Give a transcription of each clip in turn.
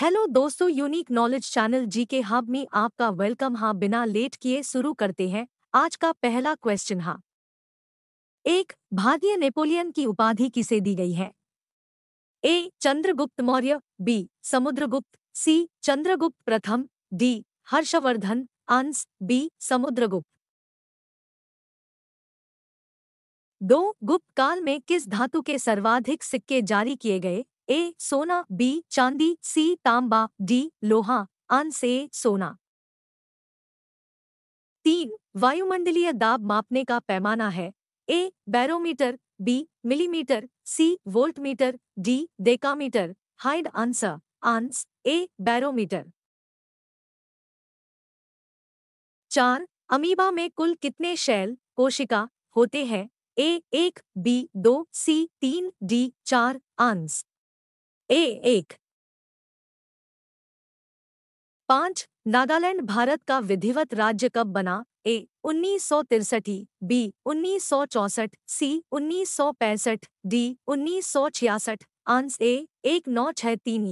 hello दोस्तों unique knowledge channel जी के hub में आपका वेलकम हाँ बिना लेट किए शुरू करते हैं आज का पहला क्वेश्चन हाँ एक भारतीय नेपोलियन की उपाधि किसे दी गई है A Chandragupta Maurya B Samudragupta C Chandragupta प्रथम डी हर्षवर्धन अंश बी समुद्रगुप्त दो गुप्त काल में किस धातु के सर्वाधिक सिक्के जारी किए गए ए सोना बी चांदी सी तांबा डी लोहा आंस से सोना तीन वायुमंडलीय दाब मापने का पैमाना है A barometer B millimetre C voltmeter D decametre hide answer ans A barometer चार अमीबा में कुल कितने शैल कोशिका होते हैं ए एक बी दो सी तीन डी चार आंस ए एक पांच नागालैंड भारत का विधिवत राज्य कब बना ए उन्नीस बी उन्नीस सौ सी उन्नीस सौ पैंसठ डी उन्नीस सौ छियासठ आंस ए एक नौ छह तीन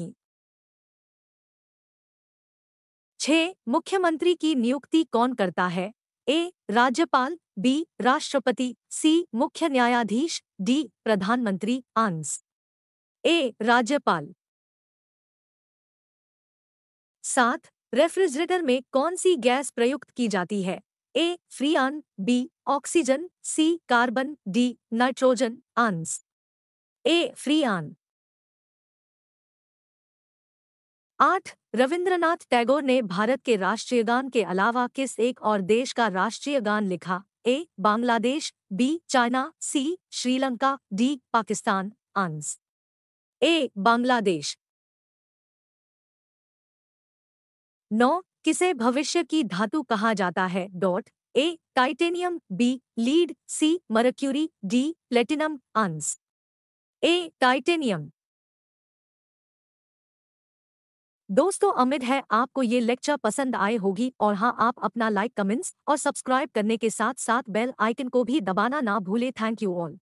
छ मुख्यमंत्री की नियुक्ति कौन करता है ए राज्यपाल बी राष्ट्रपति सी मुख्य न्यायाधीश डी प्रधानमंत्री आंस ए राज्यपाल साथ रेफ्रिजरेटर में कौन सी गैस प्रयुक्त की जाती है A freon B oxygen C carbon D nitrogen ans A freon आठ रविंद्रनाथ टैगोर ने भारत के राष्ट्रीय गान के अलावा किस एक और देश का राष्ट्रीय गान लिखा A Bangladesh B China C Sri Lanka D Pakistan ans A Bangladesh नौ किसे भविष्य की धातु कहा जाता है dot A titanium B lead C mercury D platinum ans A titanium दोस्तों अमित है आपको ये लेक्चर पसंद आए होगी और हाँ आप अपना लाइक कमेंट्स और सब्सक्राइब करने के साथ साथ बेल आइकन को भी दबाना ना भूले थैंक यू ऑल